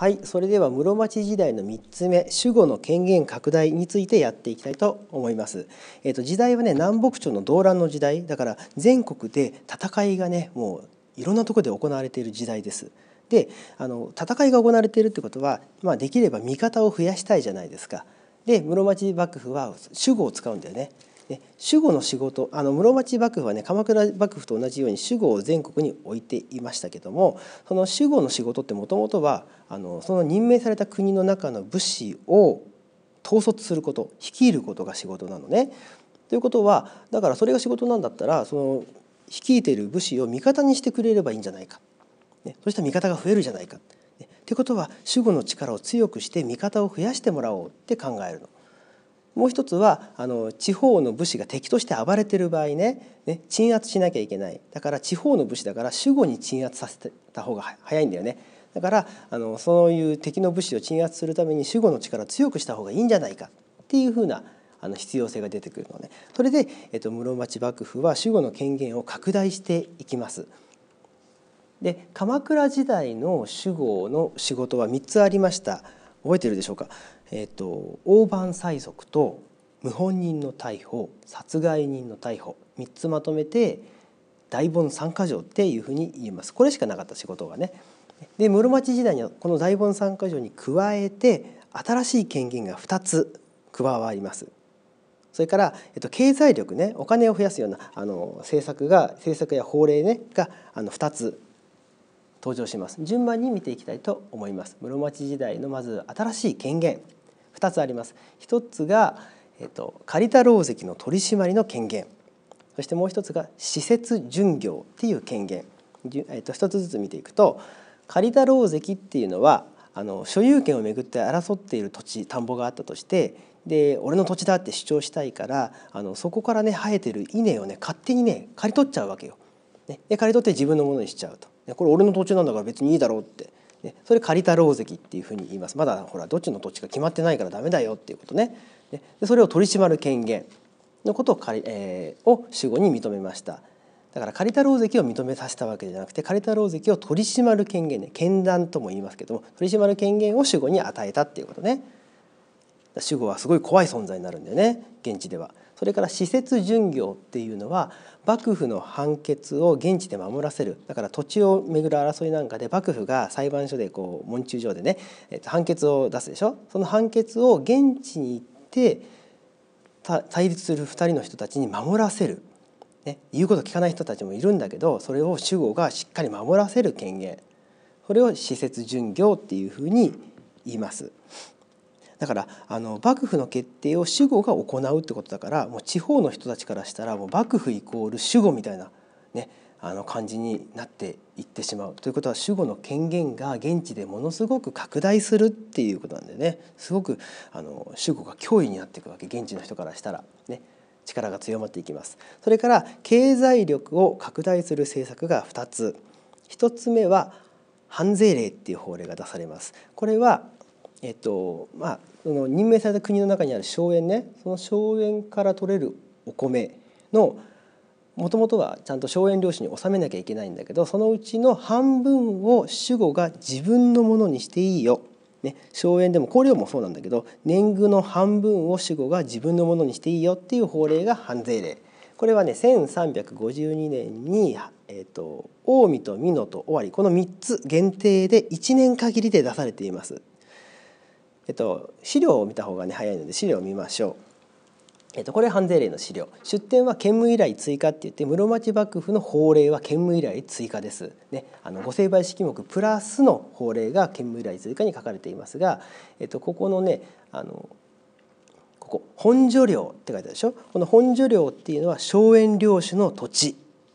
はいそれでは室町時代の3つ目守護の権限拡大についてやっていきたいと思います、えーと、時代はね南北朝の動乱の時代だから全国で戦いがねもういろんなとこで行われている時代です。であの戦いが行われているってことは、まあ、できれば味方を増やしたいじゃないですか。で室町幕府は守護を使うんだよね。で守護の仕事あの室町幕府はね鎌倉幕府と同じように守護を全国に置いていましたけどもその守護の仕事ってもともとはあのその任命された国の中の武士を統率すること率いることが仕事なのね。ということはだからそれが仕事なんだったらその率いている武士を味方にしてくれればいいんじゃないか、ね、そしたら味方が増えるじゃないか。ね、ってことは守護の力を強くして味方を増やしてもらおうって考えるの。もう一つはあの地方の武士が敵として暴れてる場合ねね鎮圧しなきゃいけないだから地方の武士だから守護に鎮圧させた方が早いんだよねだからあのそういう敵の武士を鎮圧するために守護の力を強くした方がいいんじゃないかっていうふうなあの必要性が出てくるのねそれで、えっと、室町幕府は守護の権限を拡大していきます。で鎌倉時代の守護の仕事は3つありました覚えてるでしょうかえーと、大盤催促と謀反人の逮捕殺害人の逮捕3つまとめて大盆三箇条っていうふうに言いますこれしかなかった仕事がね。で室町時代にはこの大盆三箇条に加えて新しい権限が2つ加わります。それから、えっと、経済力ねお金を増やすようなあの政策が政策や法令、ね、があの2つ登場します順番に見ていきたいと思います室町時代のまず新しい権限2つあります1つが、えっと、借りた労石の取り締まりの権限そしてもう1つが施設巡業っていう権限、えっと、1つずつ見ていくと借りた労石っていうのはあの所有権をめぐって争っている土地田んぼがあったとしてで俺の土地だって主張したいからあのそこからね生えてる稲をね勝手にね刈り取っちゃうわけよ。ね、で刈り取って自分のものにしちゃうと。これ俺の土地なんだから別にいいだろうってね、それ借りた狼石っていうふうに言いますまだほらどっちの土地か決まってないからダメだよっていうことねでそれを取り締まる権限のことを借り、えー、を主語に認めましただから借りた狼石を認めさせたわけじゃなくて借りた狼石を取り締まる権限ね権断とも言いますけども取り締まる権限を主語に与えたっていうことね主語はすごい怖い存在になるんだよね現地では。それから施設巡業っていうのは幕府の判決を現地で守らせるだから土地をめぐる争いなんかで幕府が裁判所でこう門中上でね、えと、判決を出すでしょその判決を現地に行って対立する2人の人たちに守らせる、ね、言うこと聞かない人たちもいるんだけどそれを主語がしっかり守らせる権限これを施設巡業っていうふうに言います。だからあの幕府の決定を守護が行うってことだからもう地方の人たちからしたらもう幕府イコール守護みたいな、ね、あの感じになっていってしまうということは守護の権限が現地でものすごく拡大するっていうことなんでねすごくあの守護が脅威になっていくわけ現地の人からしたらね力が強まっていきます。それから経済力を拡大する政策が2つ1つ目は反税令っていう法令が出されますこれはえっとまあ、その任命された国の中にある荘園ねその荘園から取れるお米のもともとはちゃんと荘園領主に納めなきゃいけないんだけどそのうちの半分を主語が自分のものにしていいよ。ね、荘園でも香料もそうなんだけど年貢の半分を主語が自分のものにしていいよっていう法令が反税令これはね1352年に、えーと、と近江と美濃と尾張この3つ限定で1年限りで出されています。えっと、資料を見た方がね早いので資料を見ましょう。えっと、これ判税令の資料出典は兼務依頼追加って言って室町幕府の法令は兼務依頼追加です、ね、あの御成敗式目プラスの法令が兼務依頼追加に書かれていますが、えっと、ここのねあのここ「本所領」って書いてあるでしょこの本所領っていうのは荘園領主の土地っ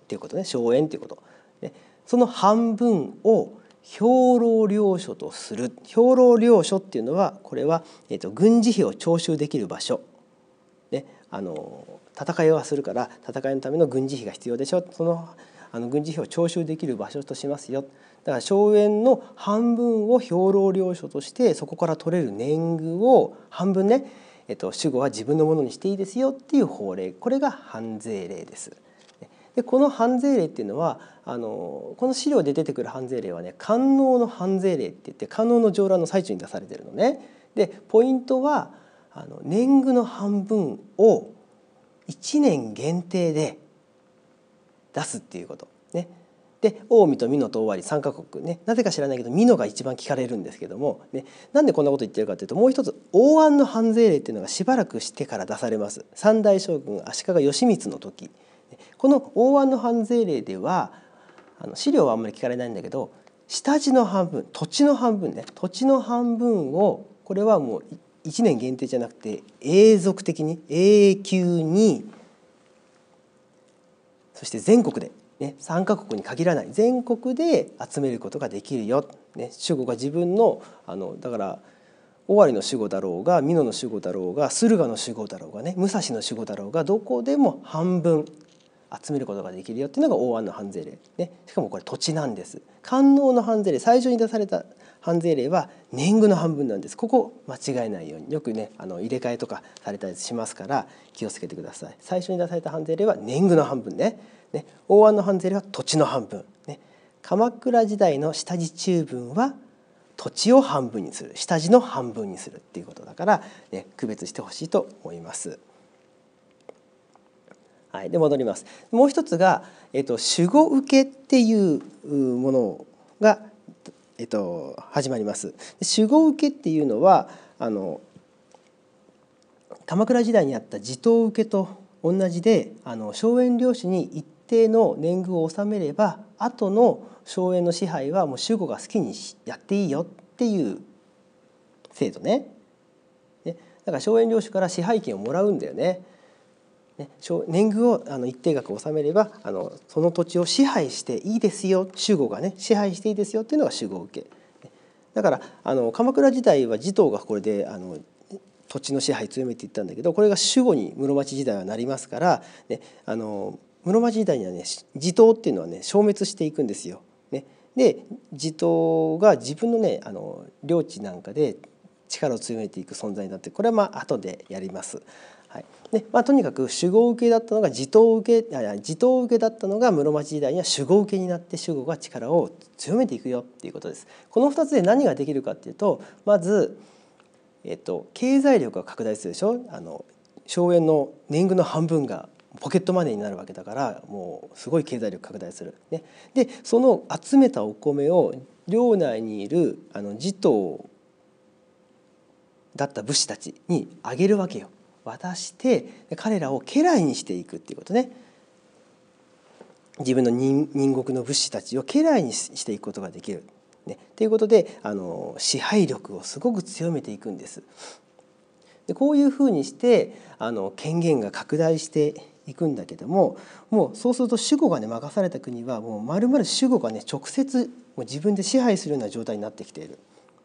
ていうことね荘園っていうこと、ね、その半分を兵糧領所とする兵糧領所っていうのはこれは、えーと、軍事費を徴収できる場所、ね、あの戦いはするから戦いのための軍事費が必要でしょそのあの軍事費を徴収できる場所としますよだから荘園の半分を兵糧領所としてそこから取れる年貢を半分ね、えっ、ー、と、主語は自分のものにしていいですよっていう法令これが反税令です。でこの反税令っていうのはあのこの資料で出てくる反税令はね官能の反税令って言って官能の上乱の最中に出されてるのね。でポイントはあの年貢の半分を1年限定で出すっていうこと。ね、で近江と美濃と尾張3か国ねなぜか知らないけど美濃が一番聞かれるんですけども、ね、なんでこんなこと言ってるかというともう一つ王安の判税令っていうのがしばらくしてから出されます三代将軍足利義満の時この大安の反税令ではあの資料はあんまり聞かれないんだけど下地の半分土地の半分ね土地の半分をこれはもう1年限定じゃなくて永続的に永久にそして全国で、ね、3カ国に限らない全国で集めることができるよ、ね、主語が自分のあのだから尾張の守護だろうが美濃の守護だろうが駿河の守護だろうがね武蔵の守護だろうがどこでも半分集めることができるよっていうのが大安の判税令、ね、しかもこれ土地なんです官能の判税令最初に出された判税令は年貢の半分なんですここ間違えないようによくねあの入れ替えとかされたりしますから気をつけてください最初に出された判税令は年貢の半分ねね大安の判税令は土地の半分、ね、鎌倉時代の下地中分は土地を半分にする下地の半分にするっていうことだから、ね、区別してほしいと思います。はい、で戻ります。もう一つが、えっと、主語受けっていうものが、えっと、始まります。主語受けっていうのはあの鎌倉時代にあった地頭受けと同じであの荘園領主に一定の年貢を納めれば後の荘園の支配はもう主語が好きにやっていいよっていう制度ねだから荘園領主から支配権をもらうんだよね。ね、年貢をあの一定額納めればあのその土地を支配していいですよ主語がね支配していいですよっていうのが主語受けだからあの鎌倉時代は持統がこれであの土地の支配強めていったんだけどこれが主語に室町時代はなりますから、ね、あの室町時代にはね持統っていうのはね消滅していくんですよ。ね、で持統が自分のねあの領地なんかで力を強めていく存在になってこれはまあ後でやります。はいでまあ、とにかく守護受けだったのが地頭受けあや地頭受けだったのが室町時代には守護受けになって守護が力を強めていくよっていうことです。この2つで何ができるかっていうとまず、えっと、経済力が拡大するでしょあの荘園の年貢の半分がポケットマネーになるわけだからもうすごい経済力拡大する。ね、でその集めたお米を領内にいるあの地頭だった武士たちにあげるわけよ。渡して彼らを家来にしていくっていうことね自分の人国の武士たちを家来にしていくことができる。ね、ということであの支配力をすごく強めていくんです。でこういうふうにしてあの権限が拡大していくんだけどももうそうすると主語がね任された国はもうまるまる主語がね直接もう自分で支配するような状態になってきている。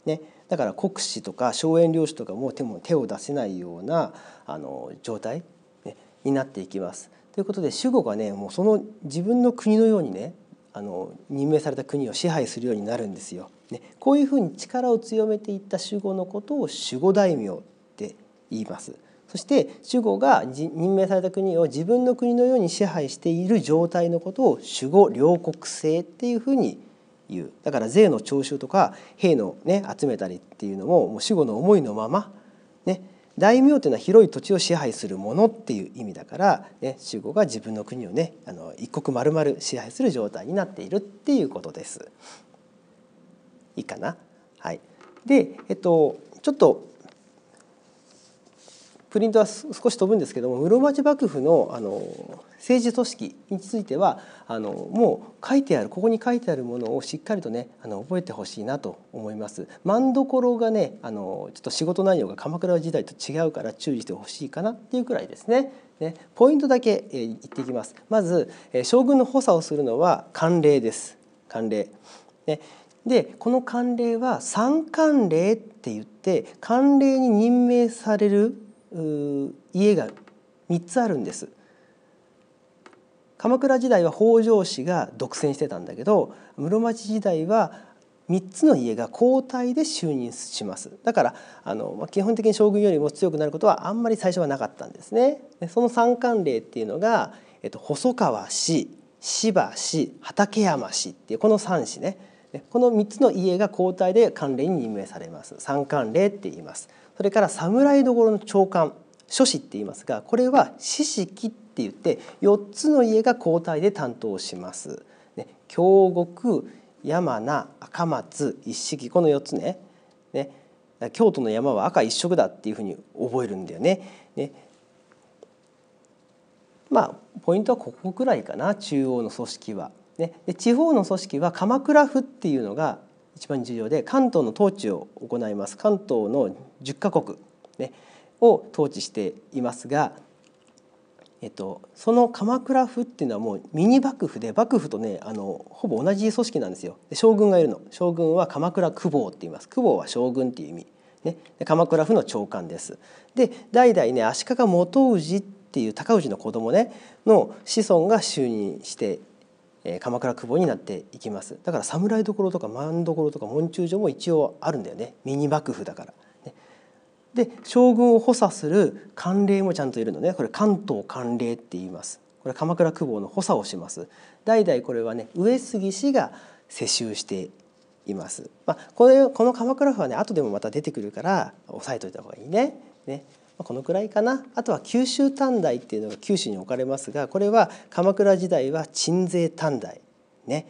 ね、だから国士とか荘園領主とかも手も手を出せないようなあの状態ね、になっていきます。ということで守護がねもうその自分の国のようにねあの任命された国を支配するようになるんですよ。ね、こういうふうに力を強めていった守護のことを守護大名って言います。そして守護が任命された国を自分の国のように支配している状態のことを守護両国制っていうふうにいうだから税の徴収とか兵の、ね、集めたりっていうのももう死後の思いのまま、ね、大名っていうのは広い土地を支配するものっていう意味だから、ね、守護が自分の国をねあの一国丸々支配する状態になっているっていうことです。いいかなはい、で、えっと、ちょっとプリントは少し飛ぶんですけども室町幕府のあの政治組織についてはあのもう書いてあるここに書いてあるものをしっかりとねあの覚えてほしいなと思います。まんどころがねあのちょっと仕事内容が鎌倉時代と違うから注意してほしいかなっていうくらいですね。ねポイントだけ、えー、言っていきます。まず、えー、将軍の補佐をするのは慣例です。慣例。ねでこの慣例は三慣例って言って慣例に任命される家が3つあるんです鎌倉時代は北条氏が独占してたんだけど室町時代は3つの家が交代で就任しますだからあの基本的に将軍よりも強くなることはあんまり最初はなかったんですね。でその三冠令っていうのが、えっと、細川氏芝氏畠山氏っていうこの三氏ねこの3つの家が交代で関連に任命されます三関連って言います。それから侍どころの長官諸子って言いますがこれは四式って言って四つの家が交代で担当します。ね、京極山名赤松一式この四つねね京都の山は赤一色だっていうふうに覚えるんだよね。ねまあポイントはここくらいかな中央の組織は。ね、で地方の組織は鎌倉府っていうのが一番重要で関東の統治を行います関東の10カ国、ね、を統治していますが、えっと、その鎌倉府っていうのはもうミニ幕府で幕府とねあのほぼ同じ組織なんですよ将軍がいるの将軍は鎌倉公方って言います公方は将軍っていう意味、ね、で鎌倉府の長官ですで代々ね足利元氏っていう高氏の子供ねの子孫が就任してえ鎌倉久保になっていきますだから侍所とか万どころとか門中所も一応あるんだよねミニ幕府だから。ね、で将軍を補佐する官令もちゃんといるのねこれ関東官令って言いますこれ鎌倉久保の補佐をします代々これはね上杉氏が世襲しています、まあ、これこの鎌倉府はね後でもまた出てくるから押さえといた方がいいね。ねこのくらいかなあとは九州短大っていうのが九州に置かれますがこれは鎌倉時代は鎮西短大ね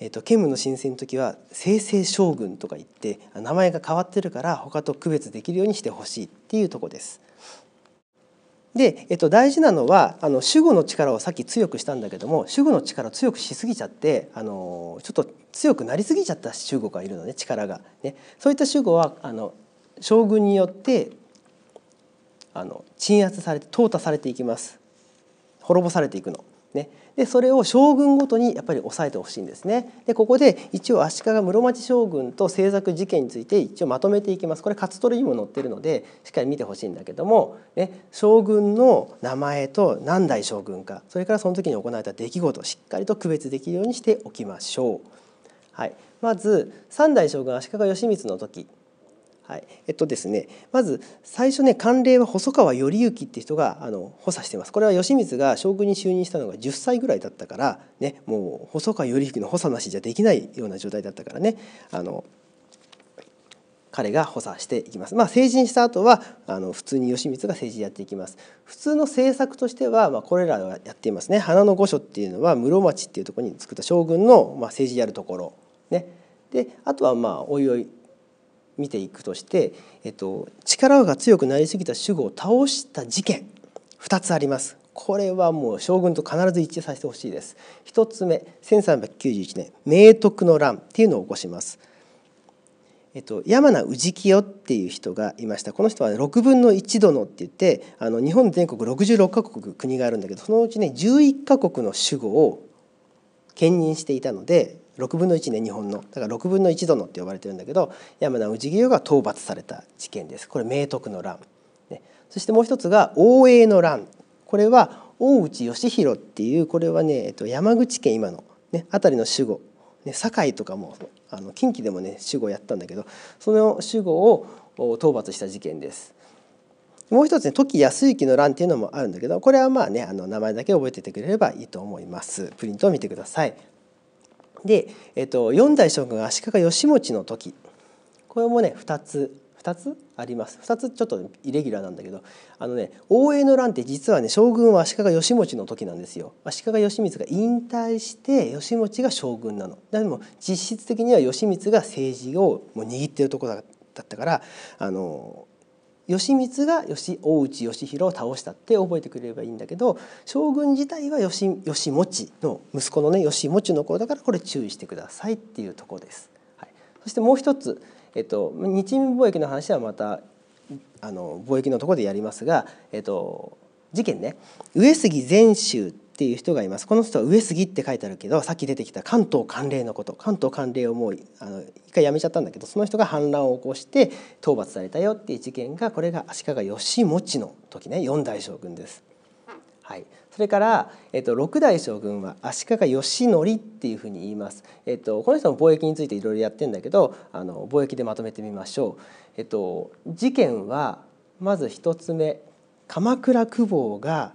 えーと、と建武の申請の時は清々将軍とか言って名前が変わってるから他と区別できるようにしてほしいっていうとこです。で、えっと、大事なのはあの主語の力をさっき強くしたんだけども主語の力を強くしすぎちゃってあのちょっと強くなりすぎちゃった主語がいるのね力が。ね、そういった主語はあの将軍によってあの鎮圧されて淘汰されていきます滅ぼされていくの。ね、でそれを将軍ごとにやっぱり抑えてほしいんですね。でここで一応足利室町将軍と政策事件について一応まとめていきますこれ勝取にも載ってるのでしっかり見てほしいんだけども、ね、将軍の名前と何代将軍かそれからその時に行われた出来事をしっかりと区別できるようにしておきましょう。はい、まず三代将軍足利義満の時はい、えっとですねまず最初ね慣例は細川頼之って人があの補佐してますこれは義満が将軍に就任したのが10歳ぐらいだったから、ね、もう細川頼之の補佐なしじゃできないような状態だったからねあの彼が補佐していきます。まあ、成人した後はあの普通に義満が政治やっていきます。普通の政策としてはまあ、これらはやっていますね。花の御所っていうのは室町っていうとこに作った将軍のま政治やるところね。であとはまあおいおい見ていくとして、えっと、力が強くなりすぎた主語を倒した事件2つあります。これはもう将軍と必ず一致させてほしいです。1つ目1391年明徳の乱っていうのを起こします。えっと、山名氏清っていう人がいましたこの人は6分の1度のって言ってあの日本全国66カ国国があるんだけどそのうちね11カ国の守護を兼任していたので6分の1ね日本のだから6分の1殿って呼ばれてるんだけど山名氏家が討伐された事件ですこれ明徳の乱、ね、そしてもう一つが大永の乱これは大内義弘っていうこれはね、えっと、山口県今の、ね、辺りの守護、ね、堺とかもあの近畿でもね守護やったんだけどその守護を討伐した事件です。もう一つね時安行の乱っていうのもあるんだけどこれはまあねあの名前だけ覚えててくれればいいと思います。プリントを見てください。で、えっと、四代将軍足利義持の時これもね2つ2つあります2つちょっとイレギュラーなんだけどあのね応江の乱って実はね将軍は足利義持の時なんですよ足利義満が引退して義持が将軍なのでも実質的には義満が政治をもう握ってるとこだったからあの義満が義大内義弘を倒したって覚えてくれればいいんだけど将軍自体は義義持の息子のね義持の頃だからこれ注意してくださいっていうとこです。はい、そしてもう一つ、えっと、日印貿易の話はまたあの貿易のところでやりますが、えっと、事件ね上杉禅宗っていう人がいますこの人は上杉って書いてあるけどさっき出てきた関東関連のこと関東関連をもうあの一回やめちゃったんだけどその人が反乱を起こして討伐されたよっていう事件がこれが足利義持の時ね四代将軍です。はい、それから、えっと、6代将軍は足利義教っていうふうに言います、えっと、この人の貿易についていろいろやってんだけどあの貿易でまとめてみましょう。えっと、事件はまず一つ目鎌倉公方が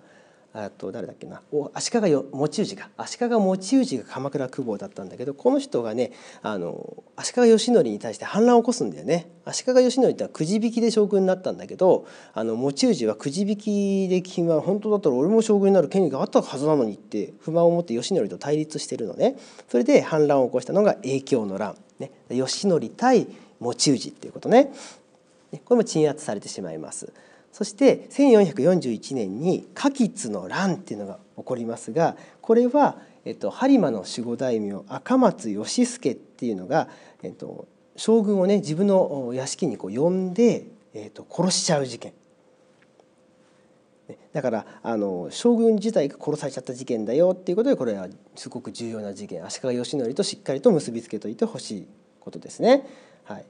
と誰だっけな足利持氏が足利持氏が鎌倉公方だったんだけどこの人がねあの足利義教に対して反乱を起こすんだよね足利義教ってはくじ引きで将軍になったんだけどあの持氏はくじ引きで君は本当だったら俺も将軍になる権利があったはずなのにって不満を持って義教と対立してるのねそれで反乱を起こしたのが永響の乱、ね、義教対持氏っていうことねこれも鎮圧されてしまいます。そして1441年に花吉の乱っていうのが起こりますがこれは、えっと、播磨の守護大名赤松義助っていうのが、えっと、将軍をね自分の屋敷にこう呼んで、えっと、殺しちゃう事件。だからあの将軍自体が殺されちゃった事件だよっていうことでこれはすごく重要な事件足利義教としっかりと結びつけておいてほしいことですね。はい、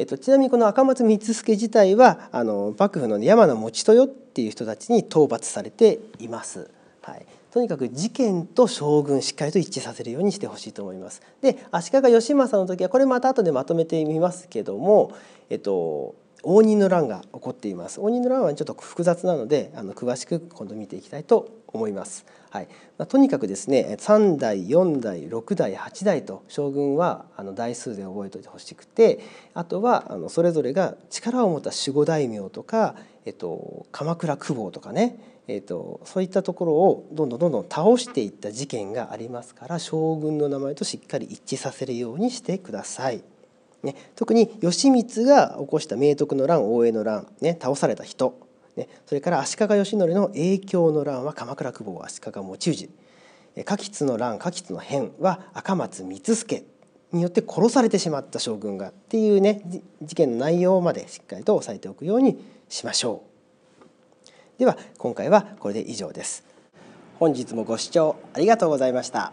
えっと、ちなみにこの赤松光助自体はあの幕府の山名持豊っていう人たちに討伐されています。はい、とにかく事件と将軍しっかりと一致させるようにしてほしいと思います。で足利義政の時はこれまた後でまとめてみますけども、えっと、応仁の乱が起こっています応仁の乱はちょっと複雑なのであの詳しく今度見ていきたいと思います。はいまあ、とにかくですね3代4代6代8代と将軍はあの台数で覚えておいてほしくてあとはあのそれぞれが力を持った守護大名とか、えっと、鎌倉公方とかね、えっと、そういったところをどんどんどんどん倒していった事件がありますから将軍の名前としっかり一致させるようにしてください。ね、特に義満が起こした明徳の乱大江の乱、ね、倒された人ね、それから足利義教の「影響の乱」は鎌倉久保足利持ち氏嘉吉の乱嘉吉の変は赤松光助によって殺されてしまった将軍がっていうね事件の内容までしっかりと押さえておくようにしましょう。では今回はこれで以上です。本日もご視聴ありがとうございました。